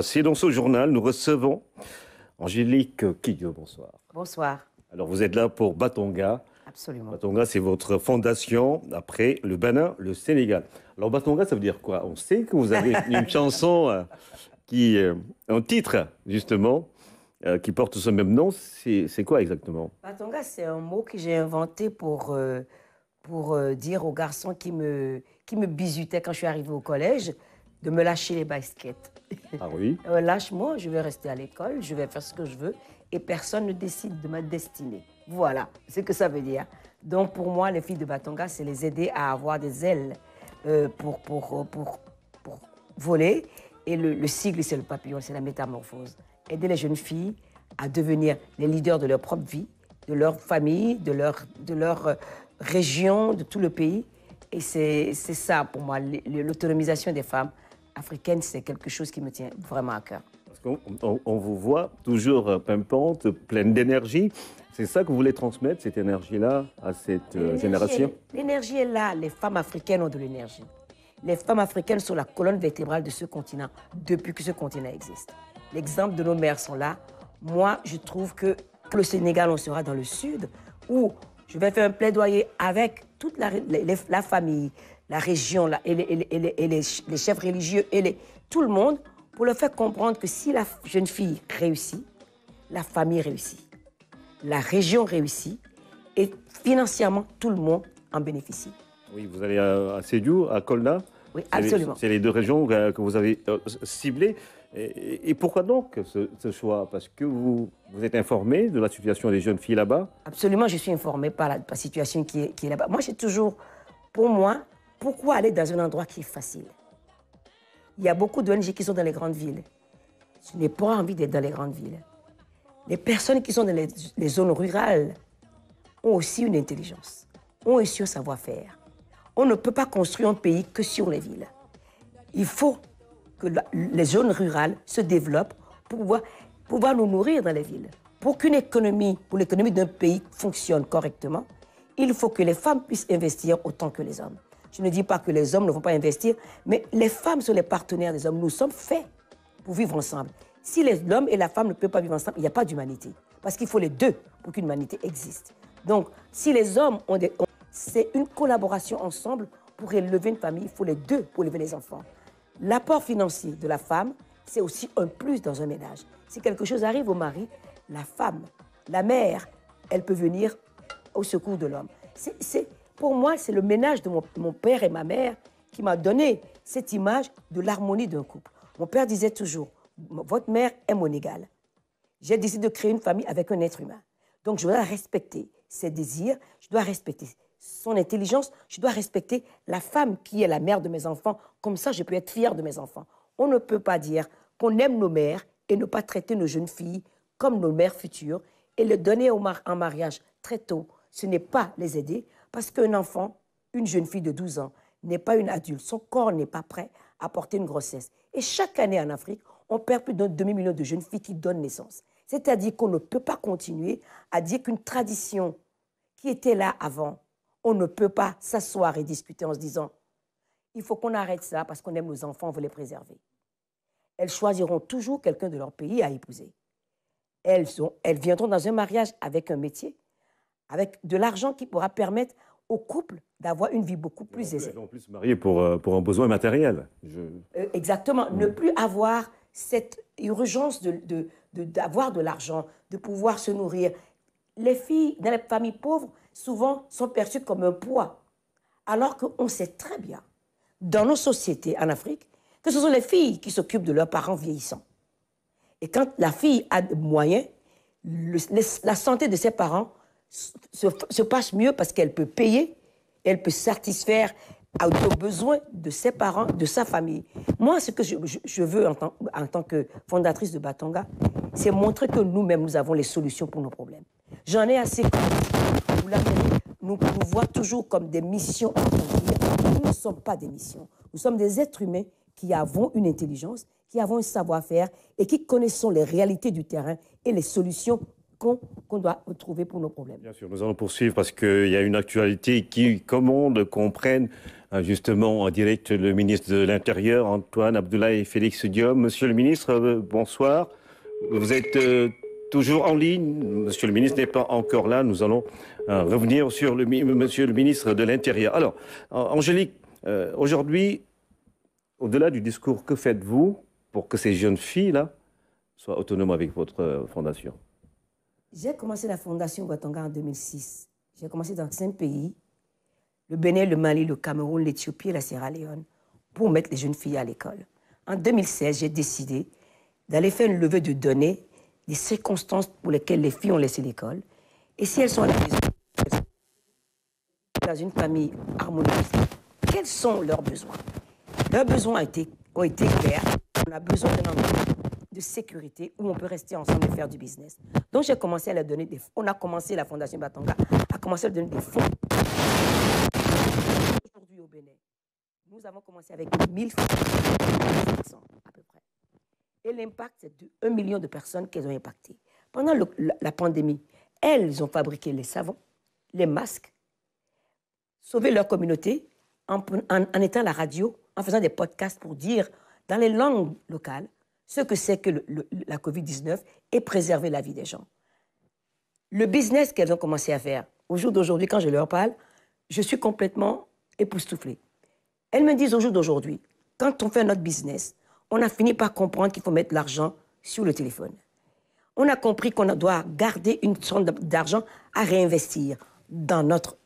C'est dans ce journal, nous recevons Angélique Kidio Bonsoir. Bonsoir. Alors, vous êtes là pour Batonga. Absolument. Batonga, c'est votre fondation après le Bénin, le Sénégal. Alors, Batonga, ça veut dire quoi On sait que vous avez une chanson euh, qui, euh, un titre, justement, euh, qui porte ce même nom. C'est quoi exactement Batonga, c'est un mot que j'ai inventé pour, pour dire aux garçons qui me, qui me bisutaient quand je suis arrivée au collège de me lâcher les baskets. Ah oui euh, Lâche-moi, je vais rester à l'école, je vais faire ce que je veux et personne ne décide de ma destinée. Voilà ce que ça veut dire. Donc pour moi, les filles de Batonga, c'est les aider à avoir des ailes euh, pour, euh, pour, pour, voler. Et le, sigle, c'est le papillon, c'est la métamorphose. Aider les jeunes filles à devenir les leaders de leur propre vie, de leur famille, de leur, de leur région, de tout le pays. Et c'est ça pour moi, l'autonomisation des femmes africaine, c'est quelque chose qui me tient vraiment à cœur. Parce on, vous voit toujours euh, pimpante, pleine d'énergie. C'est ça que vous voulez transmettre, cette énergie-là, à cette euh, génération L'énergie est là. Les femmes africaines ont de l'énergie. Les femmes africaines sont la colonne vertébrale de ce continent depuis que ce continent existe. L'exemple de nos mères sont là. Moi, je trouve que le Sénégal, on sera dans le sud, où je vais faire un plaidoyer avec toute la famille, la région et, les, chefs religieux et les, tout le monde pour leur faire comprendre que si la jeune fille réussit, la famille réussit, la région réussit et financièrement tout le monde en bénéficie. Oui, vous allez à, à Colna ?– Oui, absolument. C'est les deux régions euh, que vous avez euh, ciblées. Et, pourquoi donc ce, choix Parce que vous, vous êtes informé de la situation des jeunes filles là-bas Absolument, je suis informé par la, situation qui est, qui est là-bas. Moi, j'ai toujours, pour moi, pourquoi aller dans un endroit qui est facile Il y a beaucoup d'ONG qui sont dans les grandes villes. Je n'ai pas envie d'être dans les grandes villes. Les personnes qui sont dans les, zones rurales ont aussi une intelligence, ont aussi un savoir-faire. On ne peut pas construire un pays que sur les villes. Il faut que les zones rurales se développent pour pouvoir, pouvoir nous nourrir dans les villes. Pour qu'une économie, pour l'économie d'un pays fonctionne correctement, il faut que les femmes puissent investir autant que les hommes. Je ne dis pas que les hommes ne vont pas investir, mais les femmes sont les partenaires des hommes. Nous sommes faits pour vivre ensemble. Si l'homme et la femme ne peuvent pas vivre ensemble, il n'y a pas d'humanité. Parce qu'il faut les deux pour qu'une humanité existe. Donc, si les hommes ont des... c'est une collaboration ensemble pour élever une famille. Il faut les deux pour élever les enfants. L'apport financier de la femme, c'est aussi un plus dans un ménage. Si quelque chose arrive au mari, la femme, la mère, elle peut venir au secours de l'homme. C'est pour moi, c'est le ménage de mon, père et ma mère qui m'a donné cette image de l'harmonie d'un couple. Mon père disait toujours, votre mère est mon égale. J'ai décidé de créer une famille avec un être humain. Donc je dois respecter ses désirs, je dois respecter son intelligence, je dois respecter la femme qui est la mère de mes enfants. Comme ça, je peux être fière de mes enfants. On ne peut pas dire qu'on aime nos mères et ne pas traiter nos jeunes filles comme nos mères futures et les donner en mariage très tôt. Ce n'est pas les aider, parce qu'un enfant, une jeune fille de 12 ans, n'est pas une adulte. Son corps n'est pas prêt à porter une grossesse. Et chaque année en Afrique, on perd plus d'un demi-million de jeunes filles qui donnent naissance. C'est-à-dire qu'on ne peut pas continuer à dire qu'une tradition qui était là avant, on ne peut pas s'asseoir et discuter en se disant, il faut qu'on arrête ça parce qu'on aime nos enfants, on veut les préserver. Elles choisiront toujours quelqu'un de leur pays à épouser. Elles, elles viendront dans un mariage avec un métier, avec de l'argent qui pourra permettre au couple d'avoir une vie beaucoup plus aisée. En plus, marié pour, euh, pour un besoin matériel. Euh, exactement. Ne mm. plus avoir cette urgence d'avoir de, de, de, de l'argent, de pouvoir se nourrir. Les filles dans les familles pauvres, souvent, sont perçues comme un poids. Alors qu'on sait très bien, dans nos sociétés en Afrique, que ce sont les filles qui s'occupent de leurs parents vieillissants. Et quand la fille a des moyens, la santé de ses parents se, passe mieux parce qu'elle peut payer, elle peut satisfaire aux besoins de ses parents, de sa famille. Moi, ce que je, veux en tant, que fondatrice de Batanga, c'est montrer que nous-mêmes, nous avons les solutions pour nos problèmes. J'en ai assez nous pouvons toujours comme des missions Nous ne sommes pas des missions. Nous sommes des êtres humains qui avons une intelligence, qui avons un savoir-faire et qui connaissons les réalités du terrain et les solutions qu'on doit trouver pour nos problèmes. Bien sûr, nous allons poursuivre parce qu'il y a une actualité qui commande qu'on prenne euh, justement en direct le ministre de l'Intérieur, Antoine Abdoulaye Félix Diom. Monsieur le ministre, euh, bonsoir. Vous êtes euh, toujours en ligne. Monsieur le ministre n'est pas encore là. Nous allons revenir sur le, monsieur le ministre de l'Intérieur. Alors, Angélique, aujourd'hui, au-delà du discours, que faites-vous pour que ces jeunes filles-là soient autonomes avec votre fondation j'ai commencé la fondation Watanga en 2006. J'ai commencé dans cinq pays, le Bénin, le Mali, le Cameroun, l'Éthiopie et la Sierra Leone, pour mettre les jeunes filles à l'école. En 2016, j'ai décidé d'aller faire une levée de données des circonstances pour lesquelles les filles ont laissé l'école. Et si elles sont à la maison, dans une famille harmonieuse, quels sont leurs besoins Leurs besoins ont été, ont été clairs. On a besoin d'un de sécurité où on peut rester ensemble et faire du business. Donc j'ai commencé à leur donner des on a commencé la fondation Batanga a commencé à leur donner des fonds. Aujourd'hui au Bénin, nous avons commencé avec fonds à peu près. Et l'impact c'est de 1 million de personnes qu'elles ont impactées. Pendant la pandémie, elles ont fabriqué les savons, les masques, sauvé leur communauté en, en, en étant la radio, en faisant des podcasts pour dire dans les langues locales ce que c'est que la COVID-19 et préserver la vie des gens. Le business qu'elles ont commencé à faire, au jour d'aujourd'hui, quand je leur parle, je suis complètement époustouflée. Elles me disent au jour d'aujourd'hui, quand on fait notre business, on a fini par comprendre qu'il faut mettre l'argent sur le téléphone. On a compris qu'on doit garder une somme d'argent à réinvestir dans notre,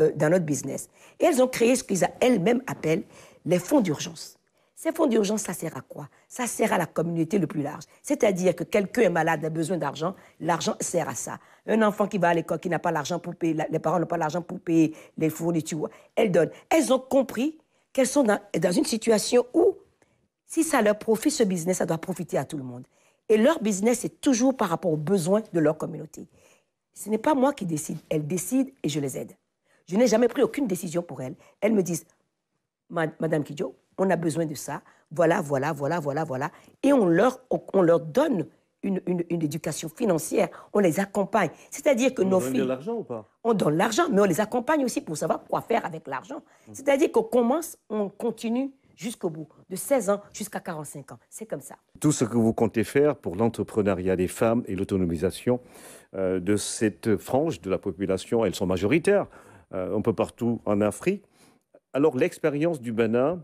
euh, dans notre business. Et elles ont créé ce qu'elles elles-mêmes appellent les fonds d'urgence. Ces fonds d'urgence, ça sert à quoi Ça sert à la communauté le plus large. C'est-à-dire que quelqu'un est malade, a besoin d'argent, l'argent sert à ça. Un enfant qui va à l'école, qui n'a pas l'argent pour payer, les parents n'ont pas l'argent pour payer les fournitures, elles donnent. Elles ont compris qu'elles sont dans, dans, une situation où, si ça leur profite ce business, ça doit profiter à tout le monde. Et leur business, c'est toujours par rapport aux besoins de leur communauté. Ce n'est pas moi qui décide, elles décident et je les aide. Je n'ai jamais pris aucune décision pour elles. Elles me disent, Madame Kidjo, on a besoin de ça, voilà, voilà, voilà, voilà, voilà. Et on leur, on leur donne une, éducation financière, on les accompagne. C'est-à-dire que nos filles... On donne de l'argent ou pas On donne l'argent, mais on les accompagne aussi pour savoir quoi faire avec l'argent. Mm. C'est-à-dire qu'on commence, on continue jusqu'au bout, de 16 ans jusqu'à 45 ans. C'est comme ça. Tout ce que vous comptez faire pour l'entrepreneuriat des femmes et l'autonomisation euh, de cette frange de la population, elles sont majoritaires euh, un peu partout en Afrique. Alors l'expérience du Bénin,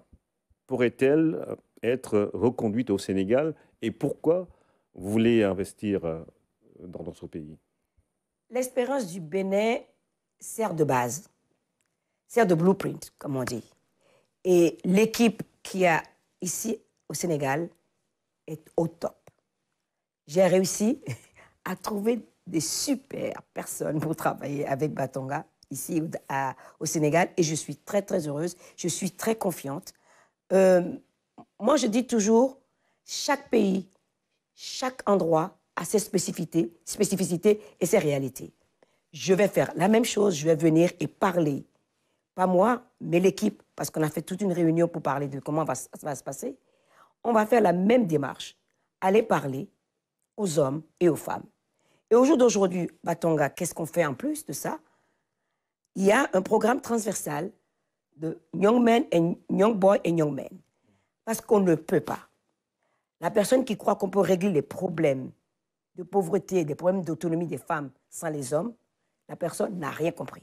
pourrait-elle euh, être reconduite au Sénégal et pourquoi vous voulez investir euh, dans notre pays L'espérance du Bénin sert de base, sert de blueprint, comme on dit. Et l'équipe qui a ici au Sénégal est au top. J'ai réussi à trouver des super personnes pour travailler avec Batonga ici au Sénégal et je suis très très heureuse, je suis très confiante euh, moi, je dis toujours, chaque pays, chaque endroit a ses spécificités, spécificités et ses réalités. Je vais faire la même chose, je vais venir et parler. Pas moi, mais l'équipe, parce qu'on a fait toute une réunion pour parler de comment ça va se passer. On va faire la même démarche, aller parler aux hommes et aux femmes. Et au jour d'aujourd'hui, Batonga, qu'est-ce qu'on fait en plus de ça Il y a un programme transversal de young men and young boy et young men. Parce qu'on ne peut pas. La personne qui croit qu'on peut régler les problèmes de pauvreté, des problèmes d'autonomie des femmes sans les hommes, la personne n'a rien compris.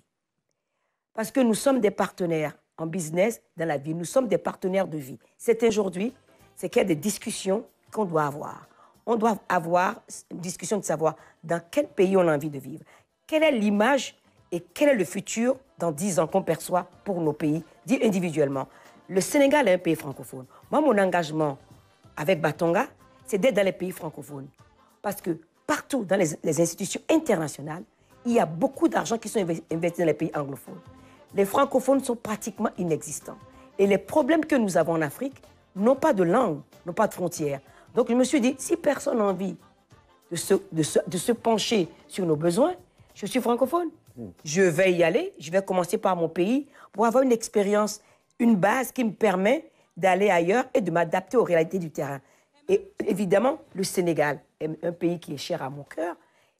Parce que nous sommes des partenaires en business, dans la vie. Nous sommes des partenaires de vie. C'est aujourd'hui, c'est qu'il y a des discussions qu'on doit avoir. On doit avoir une discussion de savoir dans quel pays on a envie de vivre. Quelle est l'image et quel est le futur dans 10 ans qu'on perçoit pour nos pays, dit individuellement. Le Sénégal est un pays francophone. Moi, mon engagement avec Batonga, c'est d'être dans les pays francophones. Parce que partout dans les, institutions internationales, il y a beaucoup d'argent qui sont investis dans les pays anglophones. Les francophones sont pratiquement inexistants. Et les problèmes que nous avons en Afrique n'ont pas de langue, n'ont pas de frontières. Donc je me suis dit, si personne n'a envie de, se, de se pencher sur nos besoins, je suis francophone. Je vais y aller. Je vais commencer par mon pays pour avoir une expérience, une base qui me permet d'aller ailleurs et de m'adapter aux réalités du terrain. Et évidemment, le Sénégal est un pays qui est cher à mon cœur.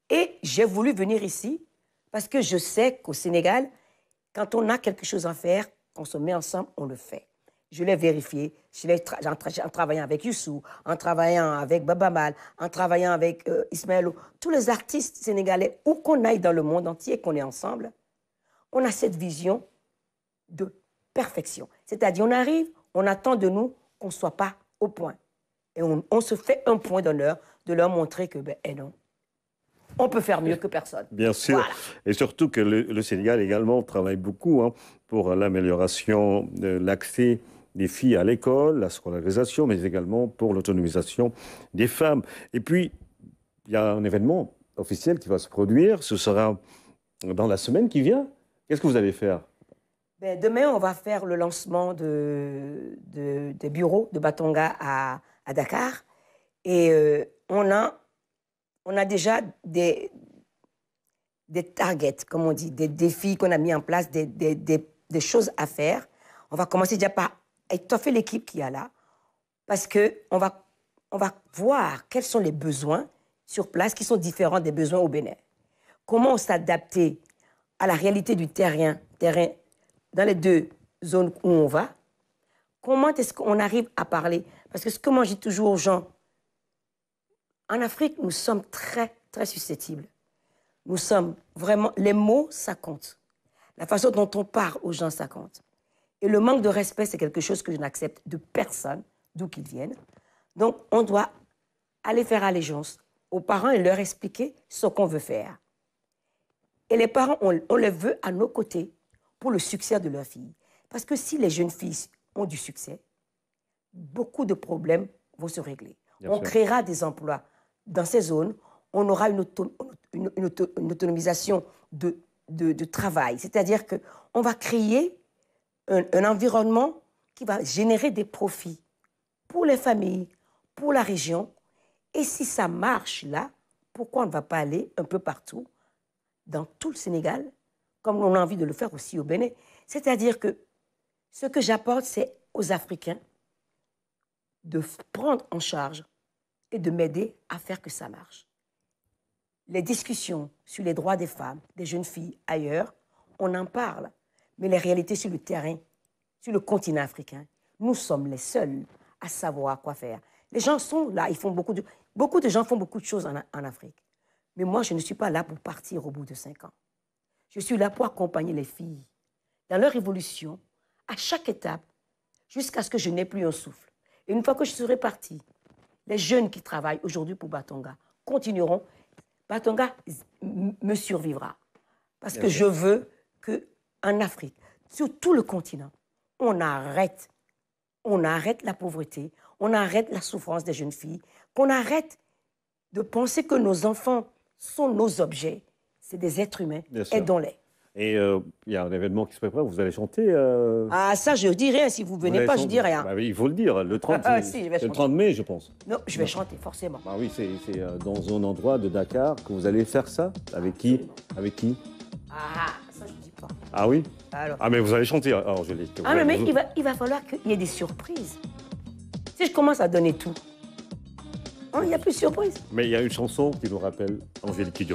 Et j'ai voulu venir ici parce que je sais qu'au Sénégal, quand on a quelque chose à faire, on se met ensemble, on le fait. Je l'ai vérifié. Je travaillant avec Youssou, en travaillant avec Babamal, en travaillant avec euh, Ismaël, tous les artistes sénégalais, où qu'on aille dans le monde entier, qu'on est ensemble, on a cette vision de perfection. C'est-à-dire, on arrive, on attend de nous qu'on ne soit pas au point. Et on, se fait un point d'honneur de leur montrer que, ben, eh non, on peut faire mieux que personne. Bien sûr. Et surtout que le, Sénégal également travaille beaucoup hein, pour l'amélioration de l'accès des filles à l'école, la scolarisation, mais également pour l'autonomisation des femmes. Et puis, il y a un événement officiel qui va se produire, ce sera dans la semaine qui vient. Qu'est-ce que vous allez faire ben, Demain, on va faire le lancement de, des bureaux de Batonga à, Dakar. Et euh, on, a, on a déjà des, des targets, comme on dit, des défis qu'on a mis en place, des, des, des, des choses à faire. On va commencer déjà par étoffer l'équipe qu'il y a là, parce qu'on va, on va voir quels sont les besoins sur place qui sont différents des besoins au Bénin. Comment s'adapter à la réalité du terrain, terrain dans les deux zones où on va Comment est-ce qu'on arrive à parler Parce que ce que moi je dis toujours aux gens, en Afrique, nous sommes très, très susceptibles. Nous sommes vraiment, les mots, ça compte. La façon dont on parle aux gens, ça compte. Et le manque de respect, c'est quelque chose que je n'accepte de personne, d'où qu'ils viennent. Donc, on doit aller faire allégeance aux parents et leur expliquer ce qu'on veut faire. Et les parents, on, les veut à nos côtés pour le succès de leurs filles. Parce que si les jeunes filles ont du succès, beaucoup de problèmes vont se régler. on créera des emplois dans ces zones, on aura une, autonomisation de, de, de travail. C'est-à-dire qu'on va créer un, environnement qui va générer des profits pour les familles, pour la région. Et si ça marche là, pourquoi on ne va pas aller un peu partout, dans tout le Sénégal, comme on a envie de le faire aussi au Bénin C'est-à-dire que ce que j'apporte, c'est aux Africains de prendre en charge et de m'aider à faire que ça marche. Les discussions sur les droits des femmes, des jeunes filles ailleurs, on en parle. Mais les réalités sur le terrain, sur le continent africain, nous sommes les seuls à savoir quoi faire. Les gens sont là, ils font beaucoup de, beaucoup de gens font beaucoup de choses en, Afrique. Mais moi, je ne suis pas là pour partir au bout de cinq ans. Je suis là pour accompagner les filles dans leur évolution, à chaque étape, jusqu'à ce que je n'ai plus un souffle. Et une fois que je serai partie, les jeunes qui travaillent aujourd'hui pour Batonga continueront. Batonga me survivra. Parce que je veux que en Afrique, sur tout le continent, on arrête. On arrête la pauvreté, on arrête la souffrance des jeunes filles, qu'on arrête de penser que nos enfants sont nos objets. C'est des êtres humains. dans les Et euh, il y a un événement qui se prépare, vous allez chanter. Euh, ah, ça, je dis rien. Hein, si vous venez pas, je je dis rien. Bah il faut le dire. Le 30, ah, le mai, je pense. Non, je vais chanter, forcément. Bah, oui, c'est euh, dans un endroit de Dakar que vous allez faire ça. Avec qui Avec qui Ah ah oui Ah mais vous allez chanter, Angélique je Ah mais il va, falloir qu'il y ait des surprises. Si je commence à donner tout, hein, il n'y a plus de surprise. Mais il y a une chanson qui nous rappelle Angélique